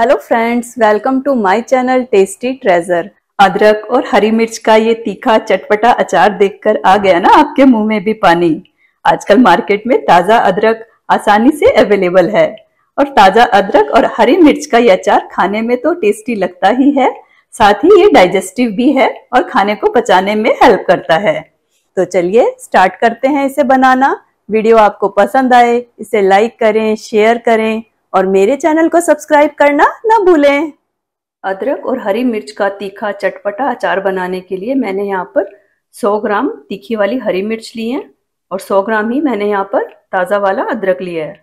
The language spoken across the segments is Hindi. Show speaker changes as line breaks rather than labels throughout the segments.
hello friends welcome to my channel tasty treasure अदरक और हरी मिर्च का ये तीखा चटपटा अचार देखकर आ गया ना आपके मुंह में भी पानी आजकल मार्केट में ताजा अदरक आसानी से अवेलेबल है और ताजा अदरक और हरी मिर्च का ये अचार खाने में तो टेस्टी लगता ही है साथ ही ये डाइजेस्टिव भी है और खाने को बचाने में हेल्प करता है तो चलिए स्टार्ट करते हैं इसे बनाना वीडियो आपको पसंद आए इसे लाइक करें शेयर करें और मेरे चैनल को सब्सक्राइब करना न भूलें अदरक और हरी मिर्च का तीखा चटपटा अचार बनाने के लिए मैंने यहाँ पर 100 ग्राम तीखी वाली हरी मिर्च ली है और 100 ग्राम ही मैंने यहाँ पर ताज़ा वाला अदरक लिया है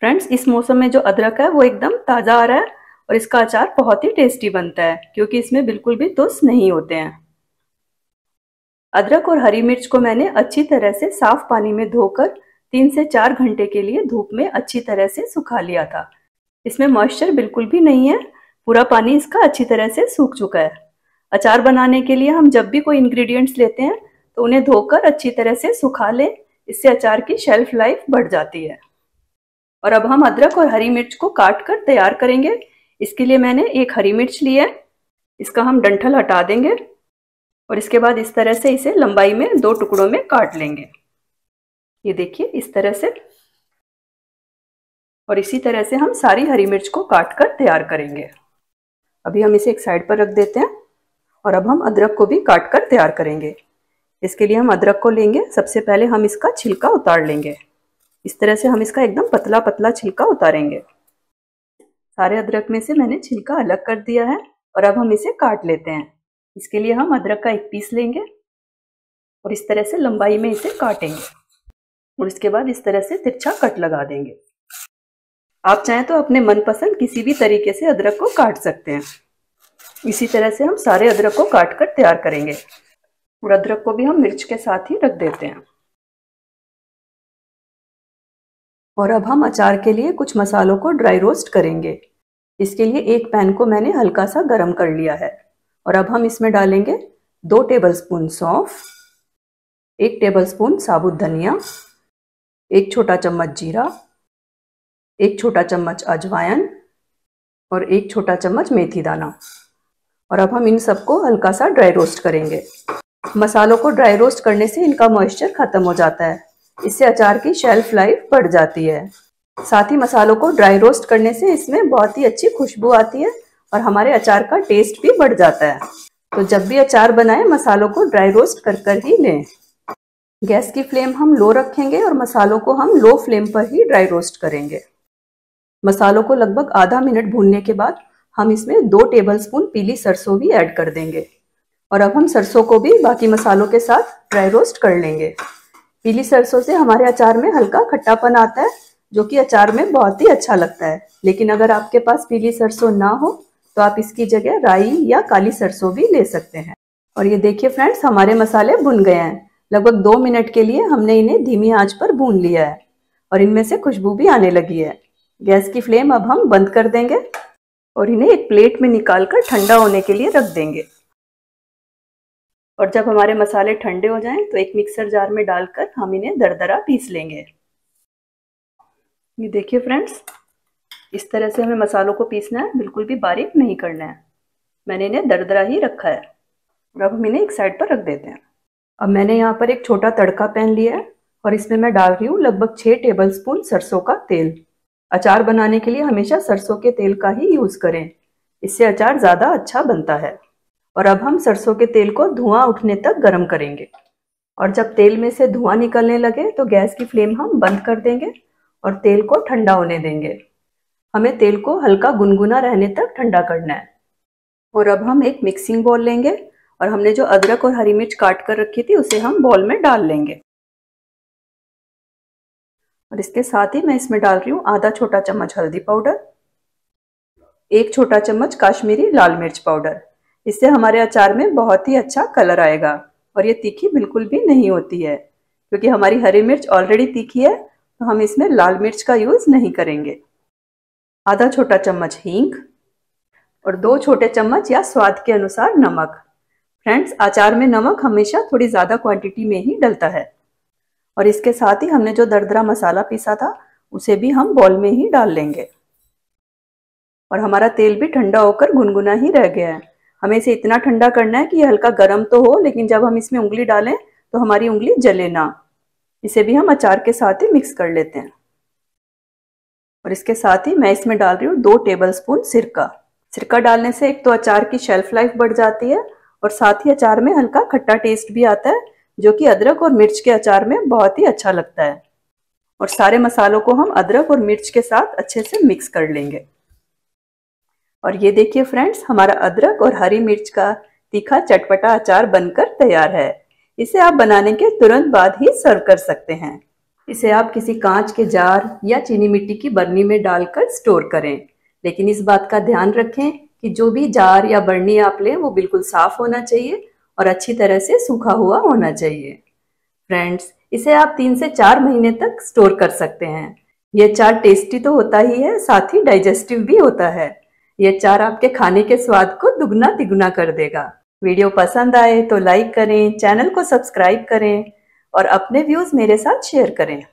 फ्रेंड्स इस मौसम में जो अदरक है वो एकदम ताज़ा आ रहा है और इसका अचार बहुत ही टेस्टी बनता है क्योंकि इसमें बिल्कुल भी तुस नहीं होते हैं अदरक और हरी मिर्च को मैंने अच्छी तरह से साफ पानी में धोकर तीन से चार घंटे के लिए धूप में अच्छी तरह से सुखा लिया था इसमें मॉइस्चर बिल्कुल भी नहीं है पूरा पानी इसका अच्छी तरह से सूख चुका है अचार बनाने के लिए हम जब भी कोई इंग्रेडिएंट्स लेते हैं तो उन्हें धोकर अच्छी तरह से सुखा लें इससे अचार की शेल्फ लाइफ बढ़ जाती है और अब हम अदरक और हरी मिर्च को काट कर तैयार करेंगे इसके लिए मैंने एक हरी मिर्च ली है इसका हम डंठल हटा देंगे और इसके बाद इस तरह से इसे लंबाई में दो टुकड़ों में काट लेंगे ये देखिए इस तरह से और इसी तरह से हम सारी हरी मिर्च को काट कर तैयार करेंगे अभी हम इसे एक साइड पर रख देते हैं और अब हम अदरक को भी काट कर तैयार करेंगे इसके लिए हम अदरक को लेंगे सबसे पहले हम इसका छिलका उतार लेंगे इस तरह से हम इसका एकदम पतला पतला छिलका उतारेंगे सारे अदरक में से मैंने छिलका अलग कर दिया है और अब हम इसे काट लेते हैं इसके लिए हम अदरक का एक पीस लेंगे और इस तरह से लंबाई में इसे काटेंगे और इसके बाद इस तरह से तिरछा कट लगा देंगे आप चाहें तो अपने मनपसंद किसी भी तरीके से अदरक को काट सकते हैं इसी तरह से हम सारे अदरक को काट कर तैयार करेंगे और अदरक को भी हम मिर्च के साथ ही रख देते हैं और अब हम अचार के लिए कुछ मसालों को ड्राई रोस्ट करेंगे इसके लिए एक पैन को मैंने हल्का सा गरम कर लिया है और अब हम इसमें डालेंगे दो टेबलस्पून सौंफ एक टेबलस्पून साबुत धनिया एक छोटा चम्मच जीरा एक छोटा चम्मच अजवाइन और एक छोटा चम्मच मेथी दाना और अब हम इन सबको हल्का सा ड्राई रोस्ट करेंगे मसालों को ड्राई रोस्ट करने से इनका मॉइस्चर ख़त्म हो जाता है इससे अचार की शेल्फ लाइफ बढ़ जाती है साथ ही मसालों को ड्राई रोस्ट करने से इसमें बहुत ही अच्छी खुशबू आती है और हमारे अचार का टेस्ट भी बढ़ जाता है तो जब भी अचार बनाएं मसालों को ड्राई रोस्ट कर कर ही लें गैस की फ्लेम हम लो रखेंगे और मसालों को हम लो फ्लेम पर ही ड्राई रोस्ट करेंगे मसालों को लगभग आधा मिनट भूनने के बाद हम इसमें दो टेबलस्पून पीली सरसों भी ऐड कर देंगे और अब हम सरसों को भी बाकी मसालों के साथ ड्राई रोस्ट कर लेंगे पीली सरसों से हमारे अचार में हल्का खट्टापन आता है जो कि अचार में बहुत ही अच्छा लगता है लेकिन अगर आपके पास पीली सरसों ना हो तो आप इसकी जगह राई या काली सरसों भी ले सकते हैं और ये देखिए फ्रेंड्स हमारे मसाले भुन गए हैं लगभग दो मिनट के लिए हमने इन्हें धीमी आंच पर भून लिया है और इनमें से खुशबू भी आने लगी है गैस की फ्लेम अब हम बंद कर देंगे और इन्हें एक प्लेट में निकाल कर ठंडा होने के लिए रख देंगे और जब हमारे मसाले ठंडे हो जाएं तो एक मिक्सर जार में डालकर हम इन्हें दरदरा पीस लेंगे ये देखिए फ्रेंड्स इस तरह से हमें मसालों को पीसना है बिल्कुल भी बारीक नहीं करना है मैंने इन्हें दरदरा ही रखा है और अब हम इन्हें एक साइड पर रख देते हैं अब मैंने यहाँ पर एक छोटा तड़का पैन लिया है और इसमें मैं डाल रही हूँ लगभग छः टेबल स्पून सरसों का तेल अचार बनाने के लिए हमेशा सरसों के तेल का ही यूज़ करें इससे अचार ज़्यादा अच्छा बनता है और अब हम सरसों के तेल को धुआं उठने तक गर्म करेंगे और जब तेल में से धुआं निकलने लगे तो गैस की फ्लेम हम बंद कर देंगे और तेल को ठंडा होने देंगे हमें तेल को हल्का गुनगुना रहने तक ठंडा करना है और अब हम एक मिक्सिंग बॉल लेंगे और हमने जो अदरक और हरी मिर्च काट कर रखी थी उसे हम बॉल में डाल लेंगे और इसके साथ ही मैं इसमें डाल रही हूँ आधा छोटा चम्मच हल्दी पाउडर एक छोटा चम्मच काश्मीरी लाल मिर्च पाउडर इससे हमारे अचार में बहुत ही अच्छा कलर आएगा और ये तीखी बिल्कुल भी नहीं होती है क्योंकि हमारी हरी मिर्च ऑलरेडी तीखी है तो हम इसमें लाल मिर्च का यूज़ नहीं करेंगे आधा छोटा चम्मच हींग और दो छोटे चम्मच या स्वाद के अनुसार नमक फ्रेंड्स अचार में नमक हमेशा थोड़ी ज़्यादा क्वांटिटी में ही डलता है और इसके साथ ही हमने जो दरदरा मसाला पीसा था उसे भी हम बॉल में ही डाल लेंगे और हमारा तेल भी ठंडा होकर गुनगुना ही रह गया है हमें इसे इतना ठंडा करना है कि हल्का गर्म तो हो लेकिन जब हम इसमें उंगली डालें तो हमारी उंगली जले ना इसे भी हम अचार के साथ ही मिक्स कर लेते हैं और इसके साथ ही मैं इसमें डाल रही हूँ दो टेबल स्पून सिरका सिरका डालने से एक तो अचार की शेल्फ लाइफ बढ़ जाती है और साथ ही अचार में हल्का खट्टा टेस्ट भी आता है जो कि अदरक और मिर्च के अचार में बहुत ही अच्छा लगता है और सारे मसालों को हम अदरक और मिर्च के साथ अच्छे से मिक्स कर लेंगे और ये देखिए फ्रेंड्स हमारा अदरक और हरी मिर्च का तीखा चटपटा अचार बनकर तैयार है इसे आप बनाने के तुरंत बाद ही सर्व कर सकते हैं इसे आप किसी कांच के जार या चीनी मिट्टी की बर्नी में डालकर स्टोर करें लेकिन इस बात का ध्यान रखें कि जो भी जार या बर्नी आप लें वो बिल्कुल साफ होना चाहिए और अच्छी तरह से सूखा हुआ होना चाहिए फ्रेंड्स इसे आप तीन से चार महीने तक स्टोर कर सकते हैं यह चार टेस्टी तो होता ही है साथ ही डाइजेस्टिव भी होता है यह चार आपके खाने के स्वाद को दुगना तिगुना कर देगा वीडियो पसंद आए तो लाइक करें चैनल को सब्सक्राइब करें और अपने व्यूज़ मेरे साथ शेयर करें